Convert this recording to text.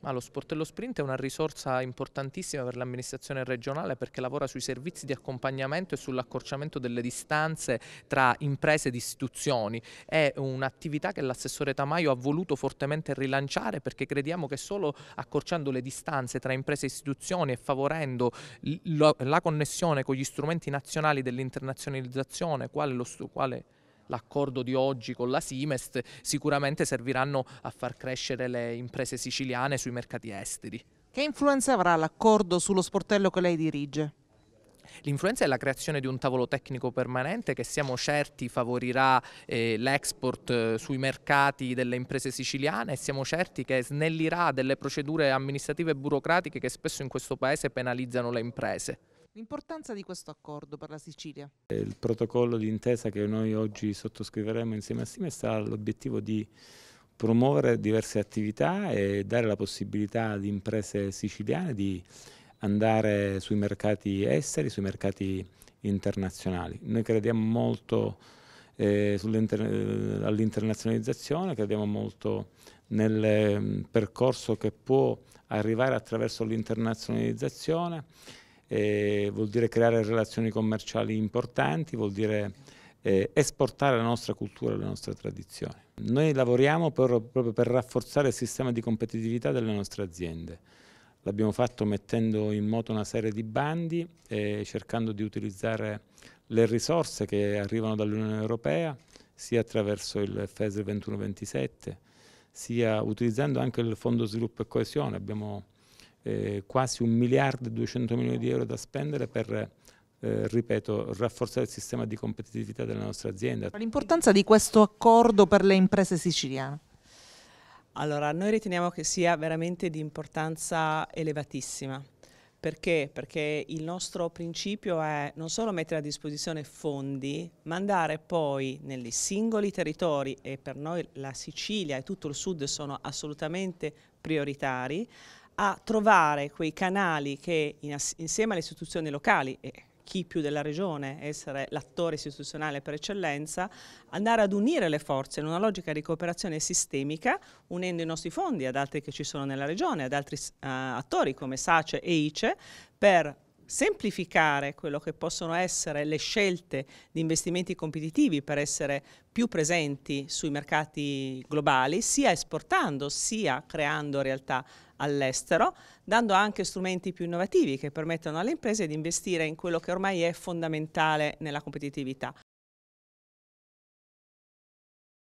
Ma lo sportello sprint è una risorsa importantissima per l'amministrazione regionale perché lavora sui servizi di accompagnamento e sull'accorciamento delle distanze tra imprese ed istituzioni. È un'attività che l'assessore Tamaio ha voluto fortemente rilanciare perché crediamo che solo accorciando le distanze tra imprese e istituzioni e favorendo la connessione con gli strumenti nazionali dell'internazionalizzazione, quale lo quale l'accordo di oggi con la Simest sicuramente serviranno a far crescere le imprese siciliane sui mercati esteri. Che influenza avrà l'accordo sullo sportello che lei dirige? L'influenza è la creazione di un tavolo tecnico permanente che siamo certi favorirà eh, l'export eh, sui mercati delle imprese siciliane e siamo certi che snellirà delle procedure amministrative e burocratiche che spesso in questo Paese penalizzano le imprese. L'importanza di questo accordo per la Sicilia? Il protocollo di intesa che noi oggi sottoscriveremo insieme a Siemens ha l'obiettivo di promuovere diverse attività e dare la possibilità ad imprese siciliane di andare sui mercati esteri, sui mercati internazionali. Noi crediamo molto eh, all'internazionalizzazione, crediamo molto nel mm, percorso che può arrivare attraverso l'internazionalizzazione eh, vuol dire creare relazioni commerciali importanti, vuol dire eh, esportare la nostra cultura, le nostre tradizioni. Noi lavoriamo per, proprio per rafforzare il sistema di competitività delle nostre aziende. L'abbiamo fatto mettendo in moto una serie di bandi e cercando di utilizzare le risorse che arrivano dall'Unione Europea, sia attraverso il FESR 2127, sia utilizzando anche il Fondo Sviluppo e Coesione. Abbiamo eh, quasi un miliardo e 200 milioni di euro da spendere per eh, ripeto, rafforzare il sistema di competitività della nostra azienda. L'importanza di questo accordo per le imprese siciliane? Allora, noi riteniamo che sia veramente di importanza elevatissima. Perché? Perché il nostro principio è non solo mettere a disposizione fondi, ma andare poi negli singoli territori, e per noi la Sicilia e tutto il sud sono assolutamente prioritari, a trovare quei canali che in insieme alle istituzioni locali e chi più della regione essere l'attore istituzionale per eccellenza, andare ad unire le forze in una logica di cooperazione sistemica, unendo i nostri fondi ad altri che ci sono nella regione, ad altri uh, attori come SACE e ICE, per semplificare quello che possono essere le scelte di investimenti competitivi per essere più presenti sui mercati globali, sia esportando sia creando realtà all'estero, dando anche strumenti più innovativi che permettono alle imprese di investire in quello che ormai è fondamentale nella competitività,